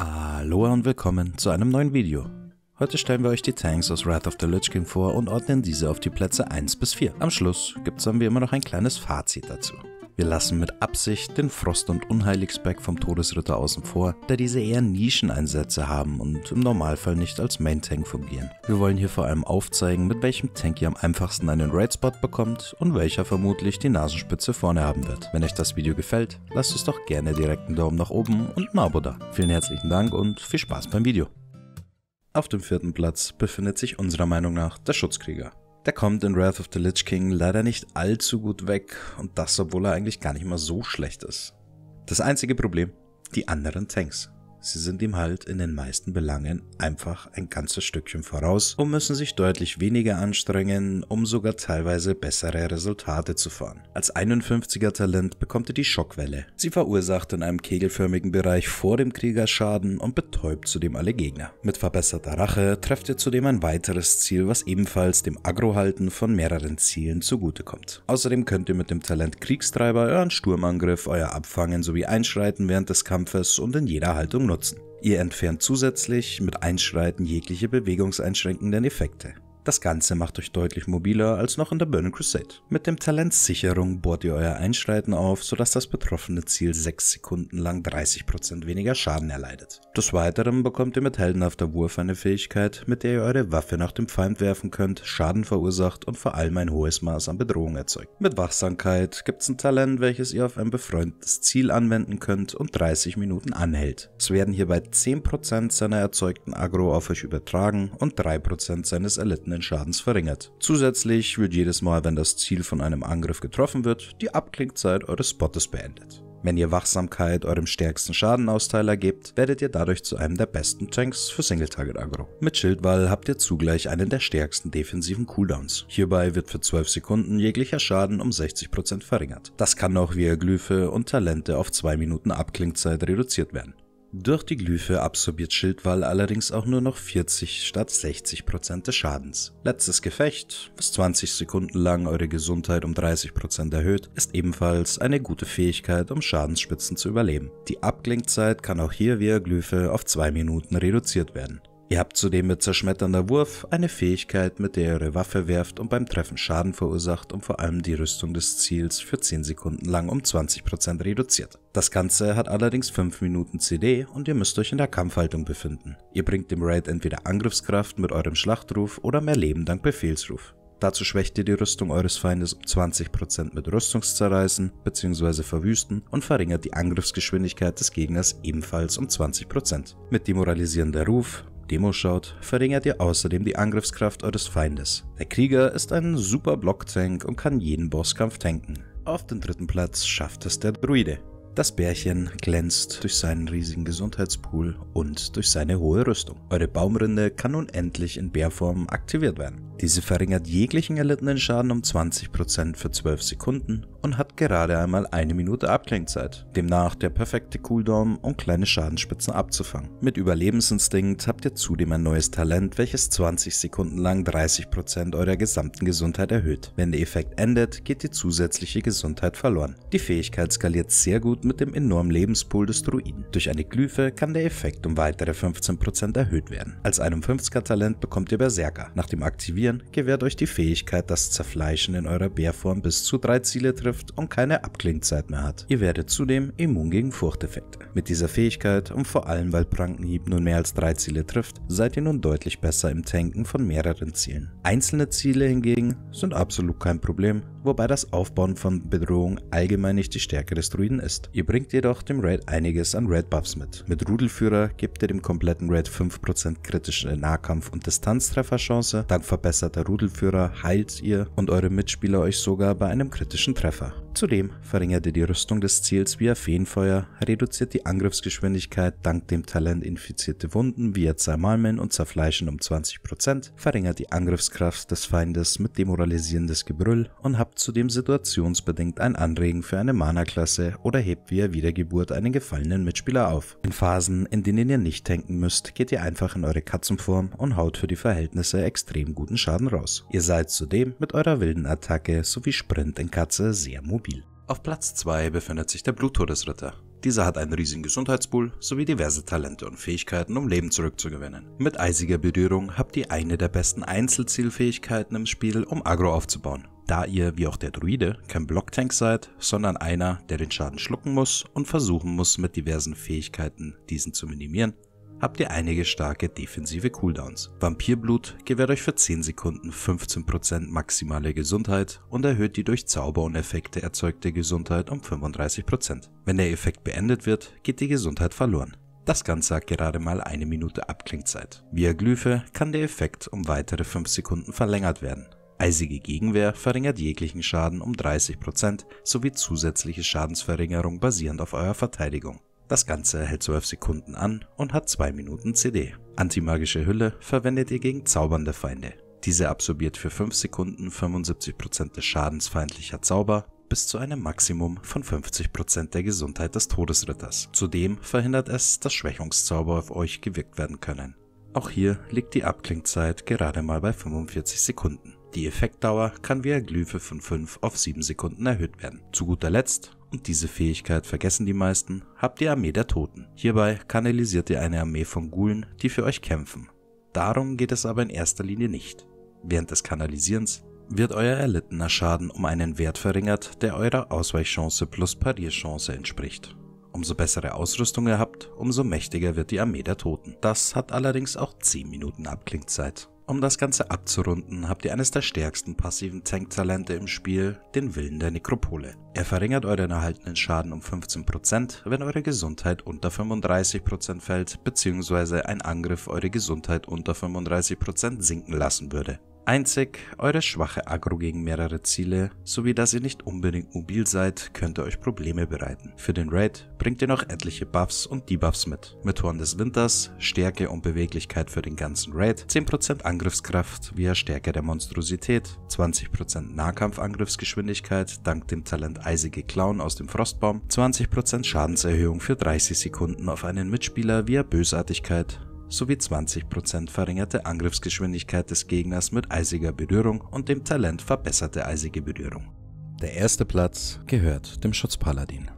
Hallo und willkommen zu einem neuen Video. Heute stellen wir euch die Tanks aus Wrath of the Lich King vor und ordnen diese auf die Plätze 1 bis 4. Am Schluss gibt's dann wie immer noch ein kleines Fazit dazu. Wir lassen mit Absicht den Frost- und Unheiligsberg vom Todesritter außen vor, da diese eher Nischeneinsätze haben und im Normalfall nicht als Main-Tank fungieren. Wir wollen hier vor allem aufzeigen, mit welchem Tank ihr am einfachsten einen Raid-Spot bekommt und welcher vermutlich die Nasenspitze vorne haben wird. Wenn euch das Video gefällt, lasst es doch gerne direkt einen Daumen nach oben und ein Abo da. Vielen herzlichen Dank und viel Spaß beim Video. Auf dem vierten Platz befindet sich unserer Meinung nach der Schutzkrieger. Der kommt in Wrath of the Lich King leider nicht allzu gut weg und das, obwohl er eigentlich gar nicht mal so schlecht ist. Das einzige Problem, die anderen Tanks. Sie sind ihm halt in den meisten Belangen einfach ein ganzes Stückchen voraus und müssen sich deutlich weniger anstrengen, um sogar teilweise bessere Resultate zu fahren. Als 51er Talent bekommt er die Schockwelle. Sie verursacht in einem kegelförmigen Bereich vor dem Krieger Schaden und betäubt zudem alle Gegner. Mit verbesserter Rache trefft er zudem ein weiteres Ziel, was ebenfalls dem Agrohalten von mehreren Zielen zugutekommt. Außerdem könnt ihr mit dem Talent Kriegstreiber euren Sturmangriff, euer Abfangen sowie Einschreiten während des Kampfes und in jeder Haltung nutzen. Ihr entfernt zusätzlich mit Einschreiten jegliche bewegungseinschränkenden Effekte. Das Ganze macht euch deutlich mobiler als noch in der Burning Crusade. Mit dem Talent Sicherung bohrt ihr euer Einschreiten auf, sodass das betroffene Ziel 6 Sekunden lang 30% weniger Schaden erleidet. Des Weiteren bekommt ihr mit heldenhafter Wurf eine Fähigkeit, mit der ihr eure Waffe nach dem Feind werfen könnt, Schaden verursacht und vor allem ein hohes Maß an Bedrohung erzeugt. Mit Wachsamkeit gibt's ein Talent, welches ihr auf ein befreundetes Ziel anwenden könnt und 30 Minuten anhält. Es werden hierbei 10% seiner erzeugten Agro auf euch übertragen und 3% seines erlittenen erhaltenen Schadens verringert. Zusätzlich wird jedes Mal, wenn das Ziel von einem Angriff getroffen wird, die Abklingzeit eures Spottes beendet. Wenn ihr Wachsamkeit eurem stärksten Schadenausteiler gebt, werdet ihr dadurch zu einem der besten Tanks für single target aggro Mit Schildwall habt ihr zugleich einen der stärksten defensiven Cooldowns. Hierbei wird für 12 Sekunden jeglicher Schaden um 60% verringert. Das kann auch via Glyphe und Talente auf 2 Minuten Abklingzeit reduziert werden. Durch die Glyphe absorbiert Schildwall allerdings auch nur noch 40 statt 60% Prozent des Schadens. Letztes Gefecht, was 20 Sekunden lang eure Gesundheit um 30% Prozent erhöht, ist ebenfalls eine gute Fähigkeit, um Schadensspitzen zu überleben. Die Abklingzeit kann auch hier via Glyphe auf 2 Minuten reduziert werden. Ihr habt zudem mit zerschmetternder Wurf eine Fähigkeit, mit der ihr eure Waffe werft und beim Treffen Schaden verursacht und vor allem die Rüstung des Ziels für 10 Sekunden lang um 20% reduziert. Das Ganze hat allerdings 5 Minuten CD und ihr müsst euch in der Kampfhaltung befinden. Ihr bringt dem Raid entweder Angriffskraft mit eurem Schlachtruf oder mehr Leben dank Befehlsruf. Dazu schwächt ihr die Rüstung eures Feindes um 20% mit Rüstungszerreißen bzw. Verwüsten und verringert die Angriffsgeschwindigkeit des Gegners ebenfalls um 20%. Mit demoralisierender Ruf Demos schaut, verringert ihr außerdem die Angriffskraft eures Feindes. Der Krieger ist ein super Block-Tank und kann jeden Bosskampf tanken. Auf den dritten Platz schafft es der Druide. Das Bärchen glänzt durch seinen riesigen Gesundheitspool und durch seine hohe Rüstung. Eure Baumrinde kann nun endlich in Bärform aktiviert werden. Diese verringert jeglichen erlittenen Schaden um 20% für 12 Sekunden und hat gerade einmal eine Minute Abklingzeit. Demnach der perfekte Cooldown, um kleine Schadensspitzen abzufangen. Mit Überlebensinstinkt habt ihr zudem ein neues Talent, welches 20 Sekunden lang 30% eurer gesamten Gesundheit erhöht. Wenn der Effekt endet, geht die zusätzliche Gesundheit verloren. Die Fähigkeit skaliert sehr gut mit dem enormen Lebenspool des Druiden. Durch eine Glyphe kann der Effekt um weitere 15% erhöht werden. Als 51er Talent bekommt ihr Berserker. Nach dem Aktivieren gewährt euch die Fähigkeit das Zerfleischen in eurer Bärform bis zu drei Ziele trifft trifft und keine Abklingzeit mehr hat. Ihr werdet zudem immun gegen Furchteffekte. Mit dieser Fähigkeit und vor allem weil Prankenhieb nun mehr als drei Ziele trifft, seid ihr nun deutlich besser im Tanken von mehreren Zielen. Einzelne Ziele hingegen sind absolut kein Problem, wobei das Aufbauen von Bedrohung allgemein nicht die Stärke des Druiden ist. Ihr bringt jedoch dem Raid einiges an Red Buffs mit. Mit Rudelführer gebt ihr dem kompletten Raid 5% kritische Nahkampf- und Distanztrefferchance, dank verbesserter Rudelführer heilt ihr und eure Mitspieler euch sogar bei einem kritischen Treffer Альфа. Zudem verringerte die Rüstung des Ziels via Feenfeuer, reduziert die Angriffsgeschwindigkeit dank dem Talent infizierte Wunden via Zermalmen und Zerfleischen um 20%, verringert die Angriffskraft des Feindes mit demoralisierendes Gebrüll und habt zudem situationsbedingt ein Anregen für eine Mana-Klasse oder hebt via Wiedergeburt einen gefallenen Mitspieler auf. In Phasen, in denen ihr nicht tanken müsst, geht ihr einfach in eure Katzenform und haut für die Verhältnisse extrem guten Schaden raus. Ihr seid zudem mit eurer wilden Attacke sowie Sprint in Katze sehr mobil mobil. Auf Platz 2 befindet sich der Bluttodesritter. Dieser hat einen riesigen Gesundheitspool sowie diverse Talente und Fähigkeiten, um Leben zurückzugewinnen. Mit eisiger Berührung habt ihr eine der besten Einzelzielfähigkeiten im Spiel, um Agro aufzubauen. Da ihr, wie auch der Druide, kein Blocktank seid, sondern einer, der den Schaden schlucken muss und versuchen muss, mit diversen Fähigkeiten diesen zu minimieren, habt ihr einige starke defensive Cooldowns. Vampirblut gewährt euch für 10 Sekunden 15% maximale Gesundheit und erhöht die durch Zauber und Effekte erzeugte Gesundheit um 35%. Wenn der Effekt beendet wird, geht die Gesundheit verloren. Das Ganze hat gerade mal eine Minute Abklingzeit. Via Glyphe kann der Effekt um weitere 5 Sekunden verlängert werden. Eisige Gegenwehr verringert jeglichen Schaden um 30% sowie zusätzliche Schadensverringerung basierend auf eurer Verteidigung. Das Ganze hält 12 Sekunden an und hat 2 Minuten CD. Antimagische Hülle verwendet ihr gegen zaubernde Feinde. Diese absorbiert für 5 Sekunden 75% des Schadens feindlicher Zauber bis zu einem Maximum von 50% der Gesundheit des Todesritters. Zudem verhindert es, dass Schwächungszauber auf euch gewirkt werden können. Auch hier liegt die Abklingzeit gerade mal bei 45 Sekunden. Die Effektdauer kann via Glyphe von 5 auf 7 Sekunden erhöht werden. Zu guter Letzt und diese Fähigkeit vergessen die meisten, habt ihr Armee der Toten. Hierbei kanalisiert ihr eine Armee von Ghoulen, die für euch kämpfen. Darum geht es aber in erster Linie nicht. Während des Kanalisierens wird euer erlittener Schaden um einen Wert verringert, der eurer Ausweichchance plus Parierchance entspricht. Umso bessere Ausrüstung ihr habt, umso mächtiger wird die Armee der Toten. Das hat allerdings auch 10 Minuten Abklingzeit. Um das Ganze abzurunden, habt ihr eines der stärksten passiven Tank-Talente im Spiel, den Willen der Nekropole. Er verringert euren erhaltenen Schaden um 15%, wenn eure Gesundheit unter 35% fällt, bzw. ein Angriff eure Gesundheit unter 35% sinken lassen würde. Einzig eure schwache Agro gegen mehrere Ziele, sowie dass ihr nicht unbedingt mobil seid, könnte euch Probleme bereiten. Für den Raid bringt ihr noch etliche Buffs und Debuffs mit. Mit Horn des Winters, Stärke und Beweglichkeit für den ganzen Raid, 10% Angriffskraft via Stärke der Monstrosität, 20% Nahkampfangriffsgeschwindigkeit dank dem Talent Eisige Clown aus dem Frostbaum, 20% Schadenserhöhung für 30 Sekunden auf einen Mitspieler via Bösartigkeit sowie 20% verringerte Angriffsgeschwindigkeit des Gegners mit eisiger Berührung und dem Talent verbesserte eisige Berührung. Der erste Platz gehört dem Schutzpaladin.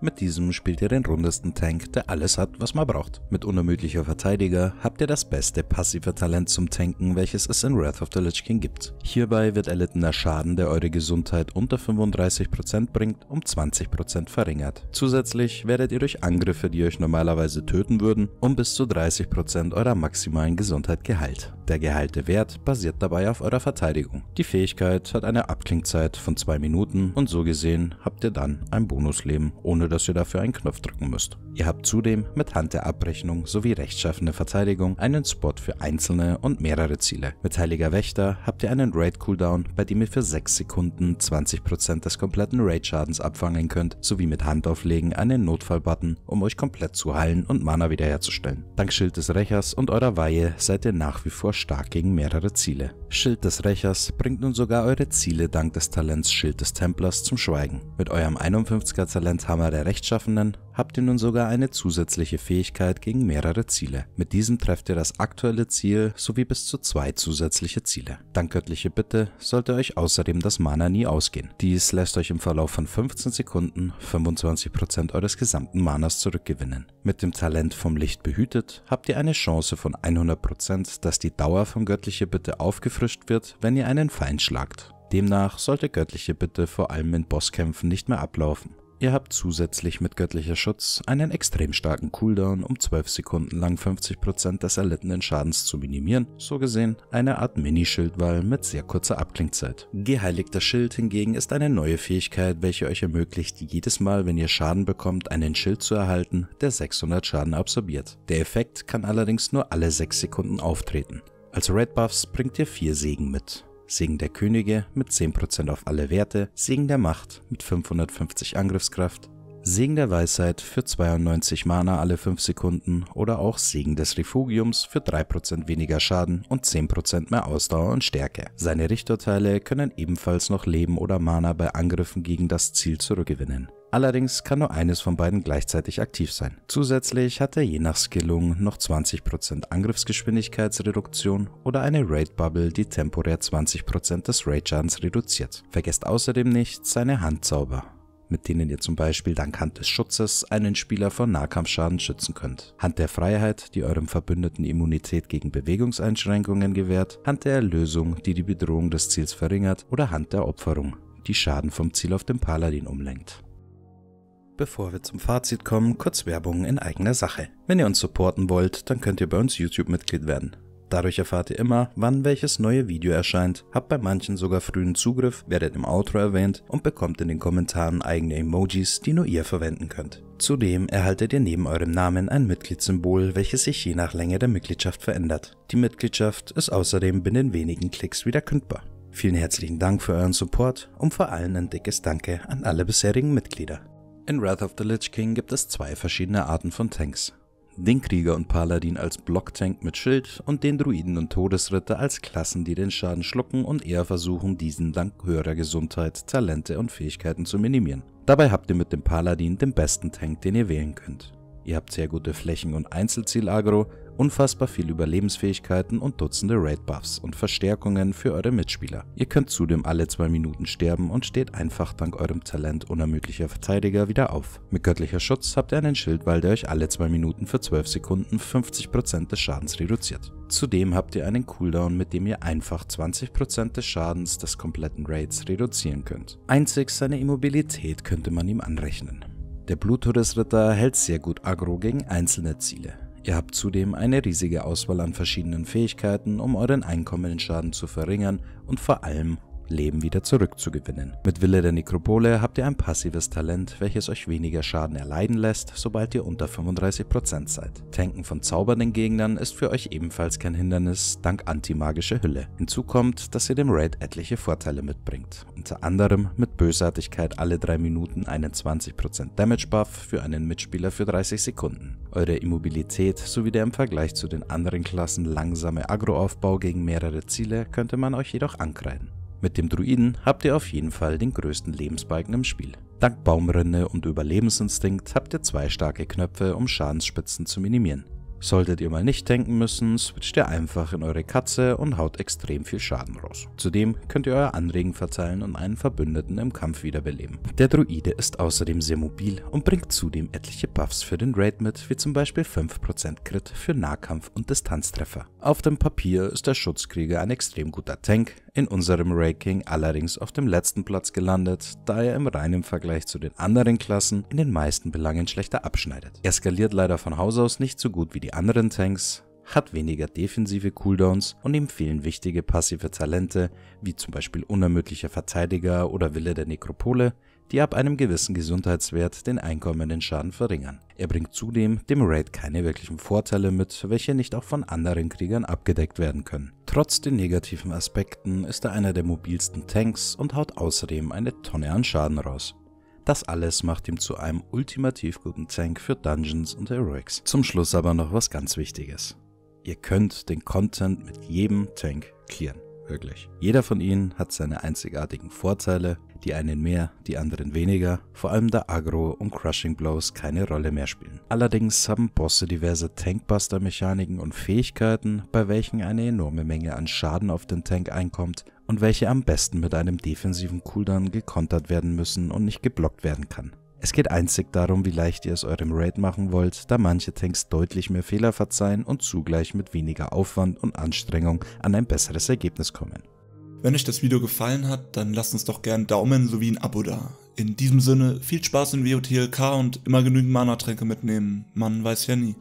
Mit diesem spielt ihr den rundesten Tank, der alles hat, was man braucht. Mit unermüdlicher Verteidiger habt ihr das beste passive Talent zum Tanken, welches es in Wrath of the Lich King gibt. Hierbei wird erlittener Schaden, der eure Gesundheit unter 35% bringt, um 20% verringert. Zusätzlich werdet ihr durch Angriffe, die euch normalerweise töten würden, um bis zu 30% eurer maximalen Gesundheit geheilt. Der geheilte Wert basiert dabei auf eurer Verteidigung. Die Fähigkeit hat eine Abklingzeit von 2 Minuten und so gesehen habt ihr dann ein Bonusleben ohne dass ihr dafür einen Knopf drücken müsst. Ihr habt zudem mit Hand der Abrechnung sowie rechtschaffende Verteidigung einen Spot für einzelne und mehrere Ziele. Mit Heiliger Wächter habt ihr einen Raid Cooldown, bei dem ihr für 6 Sekunden 20% des kompletten Raid-Schadens abfangen könnt, sowie mit Handauflegen einen Notfallbutton, um euch komplett zu heilen und Mana wiederherzustellen. Dank Schild des Rächers und eurer Weihe seid ihr nach wie vor stark gegen mehrere Ziele. Schild des Rächers bringt nun sogar eure Ziele dank des Talents Schild des Templars zum Schweigen. Mit eurem 51er Talent Hammer der Rechtschaffenen habt ihr nun sogar eine zusätzliche Fähigkeit gegen mehrere Ziele. Mit diesem trefft ihr das aktuelle Ziel sowie bis zu zwei zusätzliche Ziele. Dank göttliche Bitte sollte euch außerdem das Mana nie ausgehen. Dies lässt euch im Verlauf von 15 Sekunden 25% eures gesamten Manas zurückgewinnen. Mit dem Talent vom Licht behütet habt ihr eine Chance von 100%, dass die Dauer von göttliche Bitte aufgefrischt wird, wenn ihr einen Feind schlagt. Demnach sollte göttliche Bitte vor allem in Bosskämpfen nicht mehr ablaufen. Ihr habt zusätzlich mit göttlicher Schutz einen extrem starken Cooldown, um 12 Sekunden lang 50% des erlittenen Schadens zu minimieren, so gesehen eine Art mini mit sehr kurzer Abklingzeit. Geheiligter Schild hingegen ist eine neue Fähigkeit, welche euch ermöglicht, jedes Mal, wenn ihr Schaden bekommt, einen Schild zu erhalten, der 600 Schaden absorbiert. Der Effekt kann allerdings nur alle 6 Sekunden auftreten. Als Red Buffs bringt ihr 4 Segen mit. Segen der Könige mit 10% auf alle Werte, Segen der Macht mit 550 Angriffskraft, Segen der Weisheit für 92 Mana alle 5 Sekunden oder auch Segen des Refugiums für 3% weniger Schaden und 10% mehr Ausdauer und Stärke. Seine Richterteile können ebenfalls noch Leben oder Mana bei Angriffen gegen das Ziel zurückgewinnen. Allerdings kann nur eines von beiden gleichzeitig aktiv sein. Zusätzlich hat er je nach Skillung noch 20% Angriffsgeschwindigkeitsreduktion oder eine Raid Bubble, die temporär 20% des Raid Schadens reduziert. Vergesst außerdem nicht seine Handzauber mit denen ihr zum Beispiel dank Hand des Schutzes einen Spieler vor Nahkampfschaden schützen könnt. Hand der Freiheit, die eurem Verbündeten Immunität gegen Bewegungseinschränkungen gewährt, Hand der Erlösung, die die Bedrohung des Ziels verringert oder Hand der Opferung, die Schaden vom Ziel auf den Paladin umlenkt. Bevor wir zum Fazit kommen, kurz Werbung in eigener Sache. Wenn ihr uns supporten wollt, dann könnt ihr bei uns YouTube-Mitglied werden. Dadurch erfahrt ihr immer, wann welches neue Video erscheint, habt bei manchen sogar frühen Zugriff, werdet im Outro erwähnt und bekommt in den Kommentaren eigene Emojis, die nur ihr verwenden könnt. Zudem erhaltet ihr neben eurem Namen ein Mitgliedssymbol, welches sich je nach Länge der Mitgliedschaft verändert. Die Mitgliedschaft ist außerdem binnen wenigen Klicks wieder kündbar. Vielen herzlichen Dank für euren Support und vor allem ein dickes Danke an alle bisherigen Mitglieder. In Wrath of the Lich King gibt es zwei verschiedene Arten von Tanks. Den Krieger und Paladin als Blocktank mit Schild und den Druiden und Todesritter als Klassen, die den Schaden schlucken und eher versuchen, diesen dank höherer Gesundheit, Talente und Fähigkeiten zu minimieren. Dabei habt ihr mit dem Paladin den besten Tank, den ihr wählen könnt. Ihr habt sehr gute Flächen- und Einzelziel-Agro, unfassbar viel Überlebensfähigkeiten und Dutzende Raid-Buffs und Verstärkungen für eure Mitspieler. Ihr könnt zudem alle zwei Minuten sterben und steht einfach dank eurem Talent unermüdlicher Verteidiger wieder auf. Mit göttlicher Schutz habt ihr einen Schildwall, der euch alle zwei Minuten für 12 Sekunden 50% des Schadens reduziert. Zudem habt ihr einen Cooldown, mit dem ihr einfach 20% des Schadens des kompletten Raids reduzieren könnt. Einzig seine Immobilität könnte man ihm anrechnen. Der Bluthodesritter hält sehr gut Agro gegen einzelne Ziele. Ihr habt zudem eine riesige Auswahl an verschiedenen Fähigkeiten, um euren Einkommensschaden zu verringern und vor allem Leben wieder zurückzugewinnen. Mit Wille der Nekropole habt ihr ein passives Talent, welches euch weniger Schaden erleiden lässt, sobald ihr unter 35% seid. Tanken von zaubernden Gegnern ist für euch ebenfalls kein Hindernis, dank antimagische Hülle. Hinzu kommt, dass ihr dem Raid etliche Vorteile mitbringt. Unter anderem mit Bösartigkeit alle 3 Minuten einen 20% Damage Buff für einen Mitspieler für 30 Sekunden. Eure Immobilität sowie der im Vergleich zu den anderen Klassen langsame Agroaufbau gegen mehrere Ziele könnte man euch jedoch ankreiden. Mit dem Druiden habt ihr auf jeden Fall den größten Lebensbalken im Spiel. Dank Baumrinde und Überlebensinstinkt habt ihr zwei starke Knöpfe, um Schadensspitzen zu minimieren. Solltet ihr mal nicht tanken müssen, switcht ihr einfach in eure Katze und haut extrem viel Schaden raus. Zudem könnt ihr euer Anregen verteilen und einen Verbündeten im Kampf wiederbeleben. Der Druide ist außerdem sehr mobil und bringt zudem etliche Buffs für den Raid mit, wie zum Beispiel 5% Crit für Nahkampf und Distanztreffer. Auf dem Papier ist der Schutzkrieger ein extrem guter Tank, in unserem Ranking allerdings auf dem letzten Platz gelandet, da er im reinen Vergleich zu den anderen Klassen in den meisten Belangen schlechter abschneidet. Er skaliert leider von Haus aus nicht so gut wie die anderen Tanks, hat weniger defensive Cooldowns und ihm fehlen wichtige passive Talente, wie zum Beispiel unermüdlicher Verteidiger oder Wille der Nekropole, die ab einem gewissen Gesundheitswert den einkommenden Schaden verringern. Er bringt zudem dem Raid keine wirklichen Vorteile mit, welche nicht auch von anderen Kriegern abgedeckt werden können. Trotz den negativen Aspekten ist er einer der mobilsten Tanks und haut außerdem eine Tonne an Schaden raus. Das alles macht ihm zu einem ultimativ guten Tank für Dungeons und Heroics. Zum Schluss aber noch was ganz Wichtiges. Ihr könnt den Content mit jedem Tank clearen. Wirklich. Jeder von ihnen hat seine einzigartigen Vorteile die einen mehr, die anderen weniger, vor allem da Agro und Crushing Blows keine Rolle mehr spielen. Allerdings haben Bosse diverse Tankbuster-Mechaniken und Fähigkeiten, bei welchen eine enorme Menge an Schaden auf den Tank einkommt und welche am besten mit einem defensiven Cooldown gekontert werden müssen und nicht geblockt werden kann. Es geht einzig darum, wie leicht ihr es eurem Raid machen wollt, da manche Tanks deutlich mehr Fehler verzeihen und zugleich mit weniger Aufwand und Anstrengung an ein besseres Ergebnis kommen. Wenn euch das Video gefallen hat, dann lasst uns doch gern Daumen sowie ein Abo da. In diesem Sinne, viel Spaß in WOTLK und immer genügend Mana-Tränke mitnehmen. Man weiß ja nie.